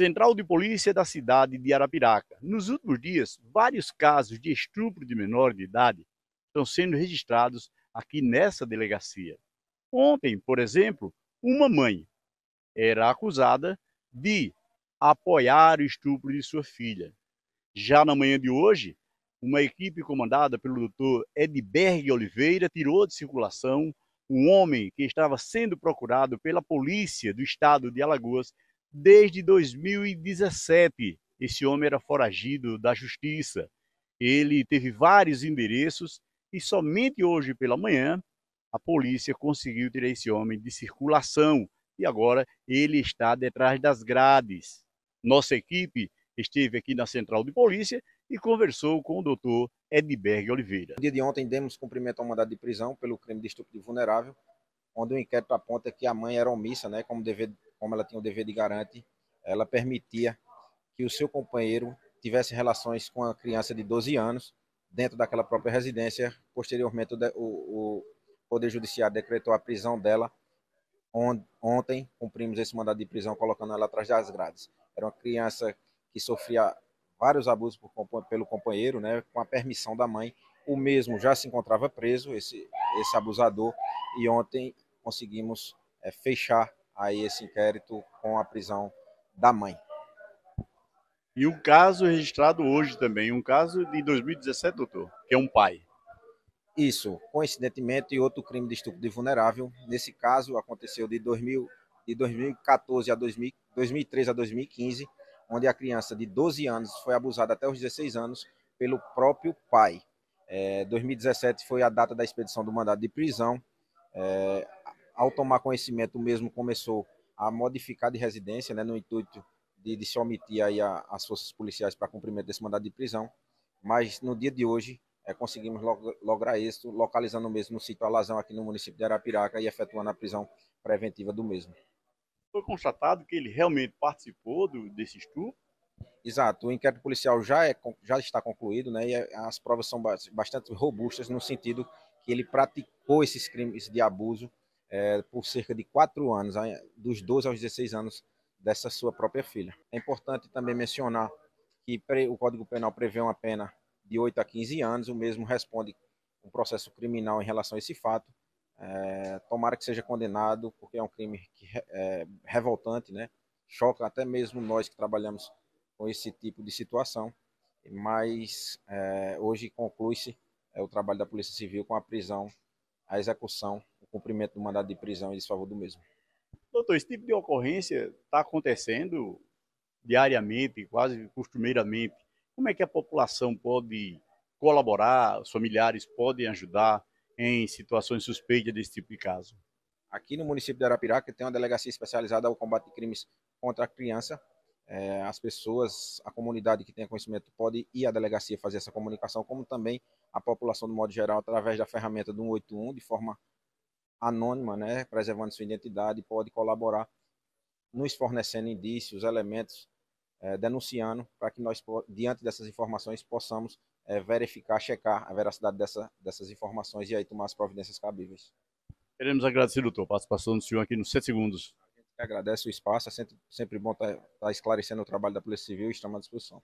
Central de Polícia da cidade de Arapiraca. Nos últimos dias, vários casos de estupro de menor de idade estão sendo registrados aqui nessa delegacia. Ontem, por exemplo, uma mãe era acusada de apoiar o estupro de sua filha. Já na manhã de hoje, uma equipe comandada pelo doutor Edberg Oliveira tirou de circulação um homem que estava sendo procurado pela polícia do estado de Alagoas desde 2017. Esse homem era foragido da justiça. Ele teve vários endereços e somente hoje pela manhã a polícia conseguiu tirar esse homem de circulação e agora ele está detrás das grades. Nossa equipe esteve aqui na central de polícia e conversou com o doutor Edberg Oliveira. No dia de ontem demos cumprimento ao mandado de prisão pelo crime de estupro de vulnerável, onde o inquérito aponta que a mãe era omissa, né, como dever como ela tinha o dever de garante, ela permitia que o seu companheiro tivesse relações com a criança de 12 anos dentro daquela própria residência. Posteriormente, o, o Poder Judiciário decretou a prisão dela. Ontem cumprimos esse mandado de prisão colocando ela atrás das grades. Era uma criança que sofria vários abusos por, pelo companheiro, né, com a permissão da mãe. O mesmo já se encontrava preso, esse, esse abusador, e ontem conseguimos é, fechar aí esse inquérito com a prisão da mãe. E o caso registrado hoje também, um caso de 2017, doutor, que é um pai. Isso, coincidentemente, outro crime de estupro de vulnerável. Nesse caso, aconteceu de, 2000, de 2014 a 2000, 2013 a 2015, onde a criança de 12 anos foi abusada até os 16 anos pelo próprio pai. É, 2017 foi a data da expedição do mandado de prisão. É, ao tomar conhecimento, o mesmo começou a modificar de residência, né, no intuito de, de se omitir aí a, as forças policiais para cumprimento desse mandado de prisão. Mas no dia de hoje, é, conseguimos log lograr isso, localizando o mesmo no sítio Alazão, aqui no município de Arapiraca, e efetuando a prisão preventiva do mesmo. Foi constatado que ele realmente participou do, desse estupro? Exato, o inquérito policial já, é, já está concluído, né, e é, as provas são bastante robustas no sentido que ele praticou esses crimes de abuso é, por cerca de quatro anos, dos 12 aos 16 anos dessa sua própria filha. É importante também mencionar que o Código Penal prevê uma pena de 8 a 15 anos, o mesmo responde um processo criminal em relação a esse fato. É, tomara que seja condenado, porque é um crime que é revoltante, né? choca até mesmo nós que trabalhamos com esse tipo de situação, mas é, hoje conclui-se é, o trabalho da Polícia Civil com a prisão, a execução cumprimento do mandado de prisão e desfavor do mesmo. Doutor, esse tipo de ocorrência está acontecendo diariamente, quase costumeiramente. Como é que a população pode colaborar, os familiares podem ajudar em situações suspeitas desse tipo de caso? Aqui no município de Arapiraca tem uma delegacia especializada ao combate de crimes contra a criança. É, as pessoas, a comunidade que tem conhecimento pode ir à delegacia fazer essa comunicação, como também a população, do modo geral, através da ferramenta do 181, de forma anônima, né, preservando sua identidade, pode colaborar nos fornecendo indícios, elementos, é, denunciando, para que nós, diante dessas informações, possamos é, verificar, checar a veracidade dessa, dessas informações e aí tomar as providências cabíveis. Queremos agradecer, doutor, a participação do senhor aqui nos 7 segundos. A gente agradece o espaço, é sempre, sempre bom estar, tá, tá esclarecendo o trabalho da Polícia Civil e estamos à disposição.